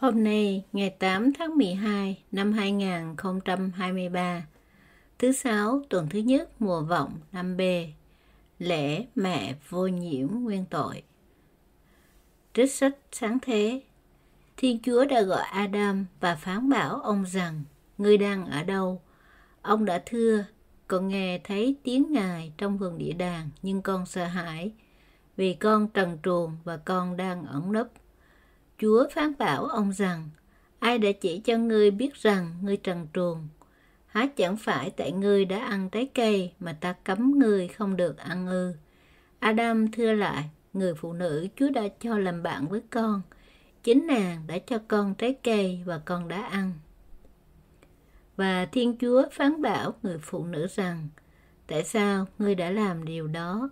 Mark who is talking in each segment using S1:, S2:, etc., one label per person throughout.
S1: Hôm nay, ngày 8 tháng 12 năm 2023, thứ sáu tuần thứ nhất mùa vọng năm b lễ mẹ vô nhiễm nguyên tội. Trích sách sáng thế Thiên Chúa đã gọi Adam và phán bảo ông rằng Ngươi đang ở đâu? Ông đã thưa Con nghe thấy tiếng Ngài trong vườn địa đàng Nhưng con sợ hãi Vì con trần truồng và con đang ẩn nấp Chúa phán bảo ông rằng, ai đã chỉ cho ngươi biết rằng ngươi trần truồng, há chẳng phải tại ngươi đã ăn trái cây mà ta cấm ngươi không được ăn ư. Adam thưa lại, người phụ nữ Chúa đã cho làm bạn với con, chính nàng đã cho con trái cây và con đã ăn. Và Thiên Chúa phán bảo người phụ nữ rằng, tại sao ngươi đã làm điều đó?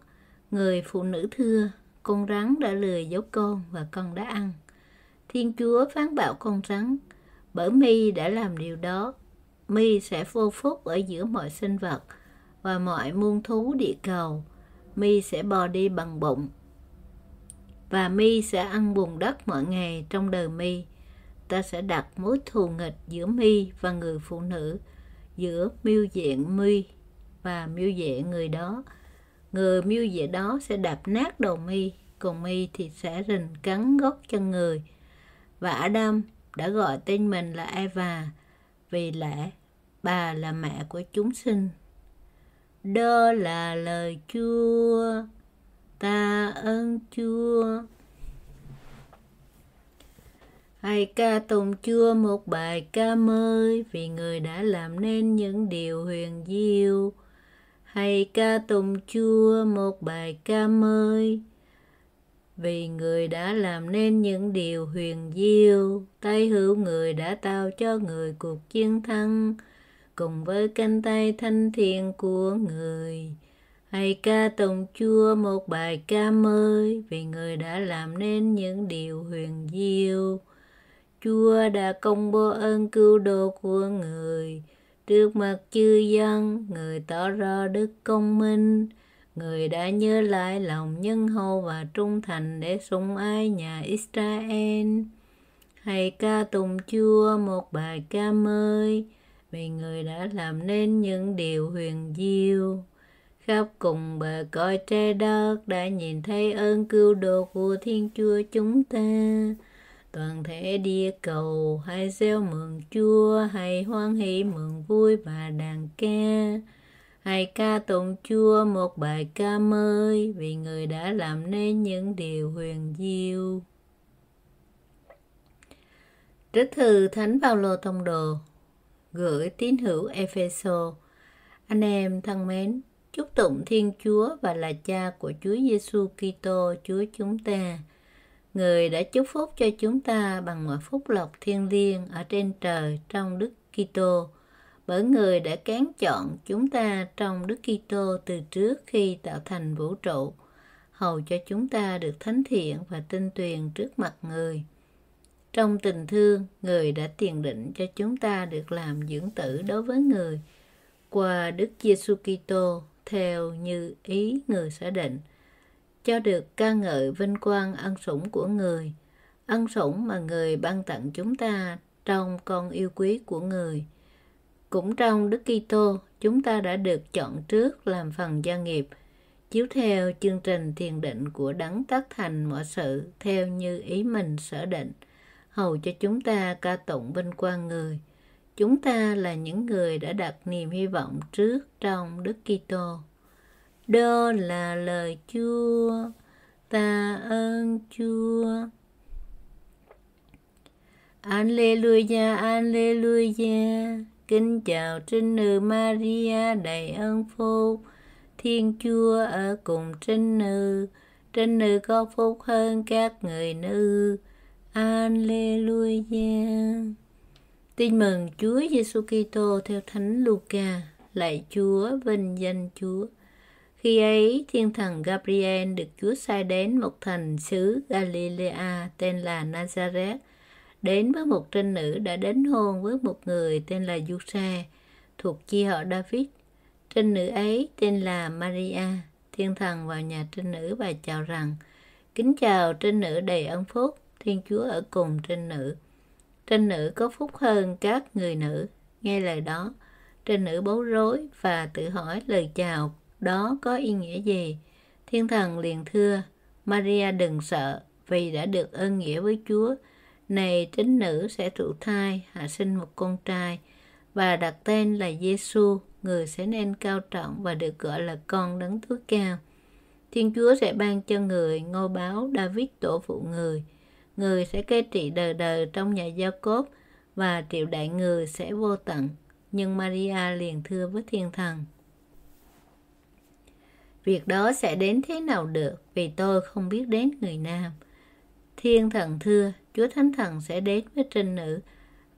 S1: Người phụ nữ thưa, con rắn đã lừa giấu con và con đã ăn. Thiên Chúa phán bảo con rắn, bởi mi đã làm điều đó, mi sẽ vô phúc ở giữa mọi sinh vật và mọi muôn thú địa cầu. Mi sẽ bò đi bằng bụng và mi sẽ ăn bùn đất mọi ngày trong đời mi. Ta sẽ đặt mối thù nghịch giữa mi và người phụ nữ, giữa miêu diện mi và miêu diện người đó. Người miêu diện đó sẽ đạp nát đầu mi, còn mi thì sẽ rình cắn gót chân người và Adam đã gọi tên mình là Eva vì lẽ bà là mẹ của chúng sinh. Đó là lời Chúa, ta ơn Chúa. Hãy ca tụng Chúa một bài ca mới vì người đã làm nên những điều huyền diệu. Hãy ca tụng Chúa một bài ca mới vì người đã làm nên những điều huyền diệu tay hữu người đã tạo cho người cuộc chiến thắng cùng với cánh tay thanh thiện của người hay ca tùng chúa một bài ca mới vì người đã làm nên những điều huyền diệu chúa đã công bố ơn cứu độ của người trước mặt chư dân người tỏ ra đức công minh người đã nhớ lại lòng nhân hậu và trung thành để sùng ai nhà Israel. Hãy ca tùng Chúa một bài ca mới, vì người đã làm nên những điều huyền diệu. Khắp cùng bờ cõi trái đất đã nhìn thấy ơn cứu độ của Thiên Chúa chúng ta. Toàn thể địa cầu hãy gieo mừng Chúa, hãy hoan hỷ mừng vui và đàn ca Hãy ca tụng Chúa một bài ca mới vì người đã làm nên những điều huyền diệu. Trích thư Thánh Phaolô Tông Đồ gửi tín hữu Efeso. Anh em thân mến, chúc tụng Thiên Chúa và là Cha của Chúa Giêsu Kitô Chúa chúng ta. Người đã chúc phúc cho chúng ta bằng mọi phúc lộc thiêng liêng ở trên trời trong Đức Kitô bởi người đã cán chọn chúng ta trong Đức Kitô từ trước khi tạo thành vũ trụ, hầu cho chúng ta được thánh thiện và tinh tuyền trước mặt người. Trong tình thương, người đã tiền định cho chúng ta được làm dưỡng tử đối với người qua Đức Giêsu Kitô theo như ý người sẽ định, cho được ca ngợi vinh quang ân sủng của người, ân sủng mà người ban tặng chúng ta trong con yêu quý của người – cũng trong Đức Kitô, chúng ta đã được chọn trước làm phần gia nghiệp, chiếu theo chương trình thiền định của đấng tất thành mọi sự theo như ý mình sở định, hầu cho chúng ta ca tụng vinh quang người. Chúng ta là những người đã đặt niềm hy vọng trước trong Đức Kitô. Đó là lời Chúa, ta ơn Chúa. Alleluia, Alleluia. Kính chào Trinh Nữ Maria đầy ơn phúc, Thiên Chúa ở cùng Trinh Nữ, Trinh Nữ có phúc hơn các người nữ. Alleluia. Tin mừng Chúa Giêsu Kitô theo Thánh Luca, lạy Chúa, vinh danh Chúa. Khi ấy, thiên thần Gabriel được Chúa sai đến một thành xứ Galilea tên là Nazareth, đến với một trinh nữ đã đến hôn với một người tên là Yusa thuộc chi họ David. Trinh nữ ấy tên là Maria. Thiên thần vào nhà trinh nữ và chào rằng Kính chào trinh nữ đầy ân phúc, Thiên Chúa ở cùng trinh nữ. Trinh nữ có phúc hơn các người nữ. Nghe lời đó, trinh nữ bối rối và tự hỏi lời chào đó có ý nghĩa gì. Thiên thần liền thưa, Maria đừng sợ vì đã được ơn nghĩa với Chúa này trinh nữ sẽ thụ thai hạ sinh một con trai và đặt tên là Giêsu người sẽ nên cao trọng và được gọi là con đấng tối cao thiên chúa sẽ ban cho người ngôi báo david tổ phụ người người sẽ cai trị đời đời trong nhà gia cốp và triệu đại người sẽ vô tận nhưng maria liền thưa với thiên thần việc đó sẽ đến thế nào được vì tôi không biết đến người nam thiên thần thưa Chúa Thánh Thần sẽ đến với trinh nữ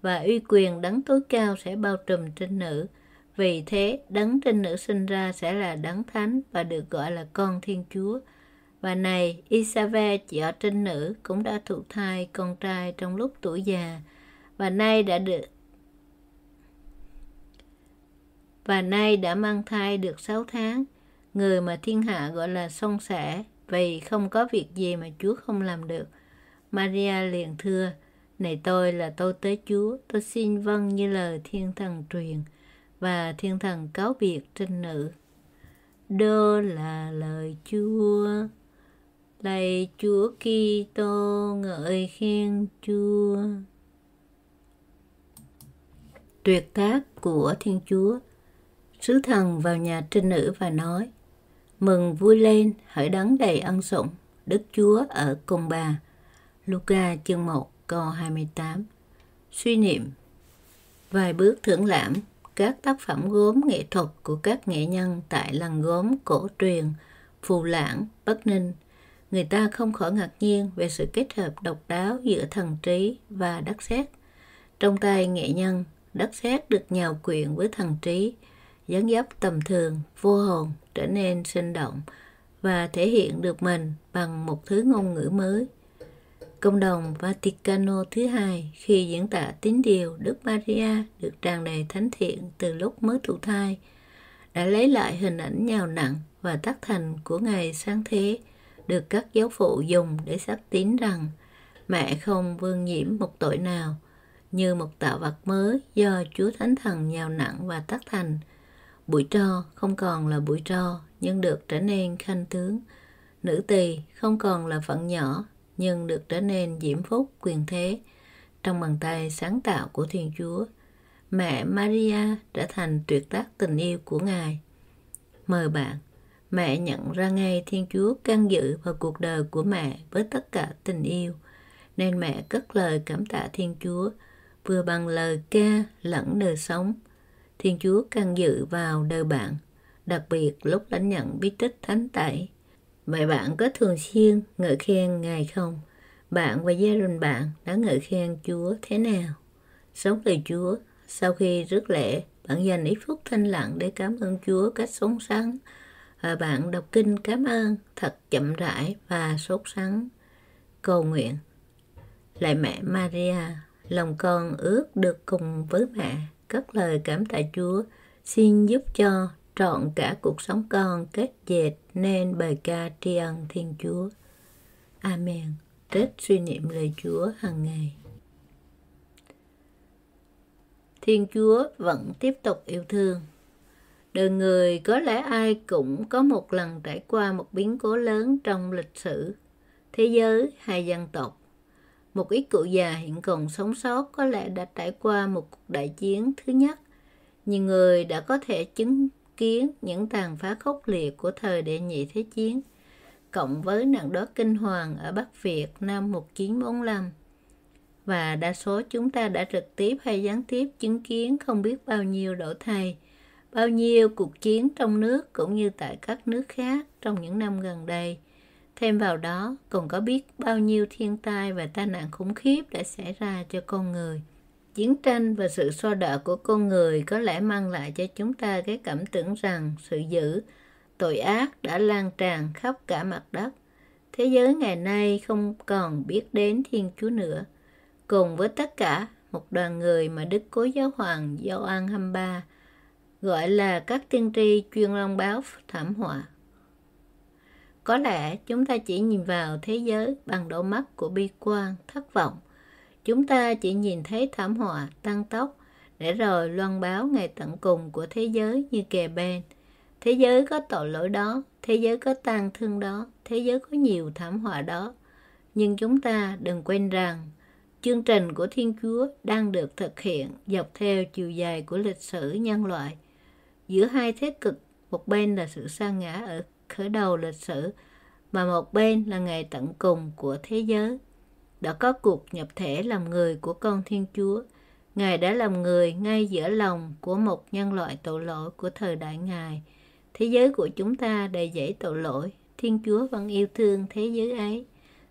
S1: và uy quyền đấng tối cao sẽ bao trùm trinh nữ. Vì thế, đấng trinh nữ sinh ra sẽ là đấng thánh và được gọi là con Thiên Chúa. Và này, Isave vợ trinh nữ cũng đã thụ thai con trai trong lúc tuổi già và nay đã được và nay đã mang thai được 6 tháng, người mà thiên hạ gọi là song sẻ, vì không có việc gì mà Chúa không làm được. Maria liền thưa, này tôi là tôi tới Chúa, tôi xin vâng như lời thiên thần truyền và thiên thần cáo biệt trinh nữ. Đô là lời Chúa, lạy Chúa Kitô ngợi khen Chúa. Tuyệt tác của Thiên Chúa Sứ thần vào nhà trinh nữ và nói, Mừng vui lên, hỡi đấng đầy ân sủng, Đức Chúa ở cùng bà Luca chương 1 câu 28 Suy niệm Vài bước thưởng lãm các tác phẩm gốm nghệ thuật của các nghệ nhân tại làng gốm cổ truyền Phù Lãng, Bắc Ninh. Người ta không khỏi ngạc nhiên về sự kết hợp độc đáo giữa thần trí và đất sét. Trong tay nghệ nhân, đất sét được nhào quyện với thần trí, dáng dấp tầm thường, vô hồn, trở nên sinh động và thể hiện được mình bằng một thứ ngôn ngữ mới – Công đồng Vaticano thứ hai khi diễn tả tín điều Đức Maria được tràn đầy thánh thiện từ lúc mới thụ thai đã lấy lại hình ảnh nhào nặng và tác thành của Ngài sáng thế được các giáo phụ dùng để xác tín rằng mẹ không vương nhiễm một tội nào như một tạo vật mới do Chúa Thánh Thần nhào nặng và tác thành. Bụi tro không còn là bụi tro nhưng được trở nên khanh tướng. Nữ tỳ không còn là phận nhỏ nhưng được trở nên diễm phúc quyền thế trong bàn tay sáng tạo của Thiên Chúa. Mẹ Maria trở thành tuyệt tác tình yêu của Ngài. Mời bạn, mẹ nhận ra ngay Thiên Chúa can dự vào cuộc đời của mẹ với tất cả tình yêu, nên mẹ cất lời cảm tạ Thiên Chúa, vừa bằng lời ca lẫn đời sống. Thiên Chúa can dự vào đời bạn, đặc biệt lúc lãnh nhận bí tích thánh tẩy Vậy bạn có thường xuyên ngợi khen Ngài không? Bạn và gia đình bạn đã ngợi khen Chúa thế nào? Sống lời Chúa, sau khi rước lễ, bạn dành ít phút thanh lặng để cảm ơn Chúa cách sống sáng. Và bạn đọc kinh cảm ơn thật chậm rãi và sốt sắng. Cầu nguyện Lại mẹ Maria, lòng con ước được cùng với mẹ, cất lời cảm tạ Chúa, xin giúp cho trọn cả cuộc sống con kết dệt nên bài ca tri ân Thiên Chúa. Amen. Tết suy niệm lời Chúa hàng ngày. Thiên Chúa vẫn tiếp tục yêu thương. Đời người có lẽ ai cũng có một lần trải qua một biến cố lớn trong lịch sử, thế giới hay dân tộc. Một ít cụ già hiện còn sống sót có lẽ đã trải qua một cuộc đại chiến thứ nhất. Nhiều người đã có thể chứng kiến những tàn phá khốc liệt của thời đệ nhị thế chiến, cộng với nạn đói kinh hoàng ở Bắc Việt năm 1945. Và đa số chúng ta đã trực tiếp hay gián tiếp chứng kiến không biết bao nhiêu đổ thầy, bao nhiêu cuộc chiến trong nước cũng như tại các nước khác trong những năm gần đây. Thêm vào đó, còn có biết bao nhiêu thiên tai và tai nạn khủng khiếp đã xảy ra cho con người chiến tranh và sự so đỡ của con người có lẽ mang lại cho chúng ta cái cảm tưởng rằng sự dữ, tội ác đã lan tràn khắp cả mặt đất. Thế giới ngày nay không còn biết đến Thiên Chúa nữa. Cùng với tất cả, một đoàn người mà Đức Cố Giáo Hoàng gioan An Hâm Ba gọi là các tiên tri chuyên loan báo thảm họa. Có lẽ chúng ta chỉ nhìn vào thế giới bằng đôi mắt của bi quan, thất vọng – Chúng ta chỉ nhìn thấy thảm họa tăng tốc để rồi loan báo ngày tận cùng của thế giới như kề bên. Thế giới có tội lỗi đó, thế giới có tang thương đó, thế giới có nhiều thảm họa đó. Nhưng chúng ta đừng quên rằng chương trình của Thiên Chúa đang được thực hiện dọc theo chiều dài của lịch sử nhân loại. Giữa hai thế cực, một bên là sự sa ngã ở khởi đầu lịch sử, mà một bên là ngày tận cùng của thế giới đã có cuộc nhập thể làm người của con Thiên Chúa. Ngài đã làm người ngay giữa lòng của một nhân loại tội lỗi của thời đại Ngài. Thế giới của chúng ta đầy dẫy tội lỗi, Thiên Chúa vẫn yêu thương thế giới ấy.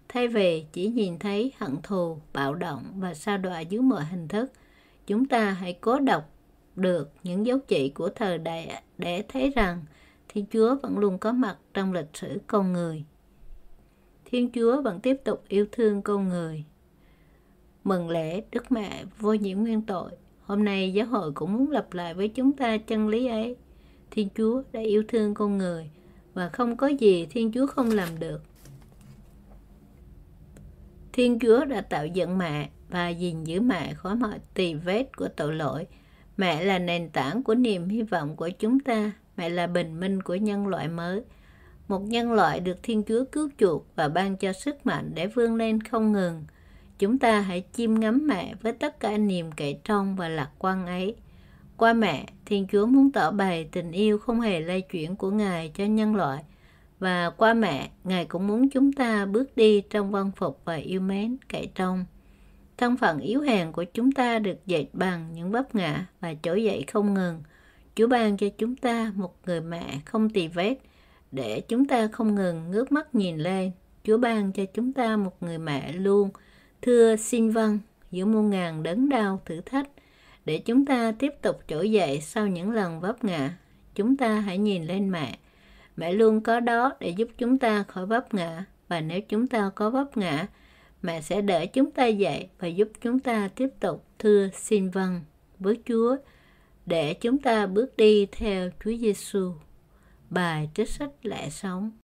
S1: Thay vì chỉ nhìn thấy hận thù, bạo động và sa đọa dưới mọi hình thức, chúng ta hãy cố đọc được những dấu chỉ của thời đại để thấy rằng Thiên Chúa vẫn luôn có mặt trong lịch sử con người. Thiên Chúa vẫn tiếp tục yêu thương con người. Mừng lễ Đức Mẹ vô nhiễm nguyên tội. Hôm nay giáo hội cũng muốn lập lại với chúng ta chân lý ấy. Thiên Chúa đã yêu thương con người và không có gì Thiên Chúa không làm được. Thiên Chúa đã tạo dựng mẹ và gìn giữ mẹ khỏi mọi tì vết của tội lỗi. Mẹ là nền tảng của niềm hy vọng của chúng ta. Mẹ là bình minh của nhân loại mới một nhân loại được Thiên Chúa cứu chuộc và ban cho sức mạnh để vươn lên không ngừng. Chúng ta hãy chiêm ngắm mẹ với tất cả niềm cậy trong và lạc quan ấy. Qua mẹ, Thiên Chúa muốn tỏ bày tình yêu không hề lay chuyển của Ngài cho nhân loại. Và qua mẹ, Ngài cũng muốn chúng ta bước đi trong văn phục và yêu mến, cậy trong. Thân phận yếu hèn của chúng ta được dạy bằng những vấp ngã và trỗi dậy không ngừng. Chúa ban cho chúng ta một người mẹ không tì vết, để chúng ta không ngừng ngước mắt nhìn lên. Chúa ban cho chúng ta một người mẹ luôn thưa xin vâng giữa muôn ngàn đớn đau thử thách để chúng ta tiếp tục trỗi dậy sau những lần vấp ngã. Chúng ta hãy nhìn lên mẹ. Mẹ luôn có đó để giúp chúng ta khỏi vấp ngã và nếu chúng ta có vấp ngã, mẹ sẽ đỡ chúng ta dậy và giúp chúng ta tiếp tục thưa xin vâng với Chúa để chúng ta bước đi theo Chúa Giêsu bài trích sách lẽ sống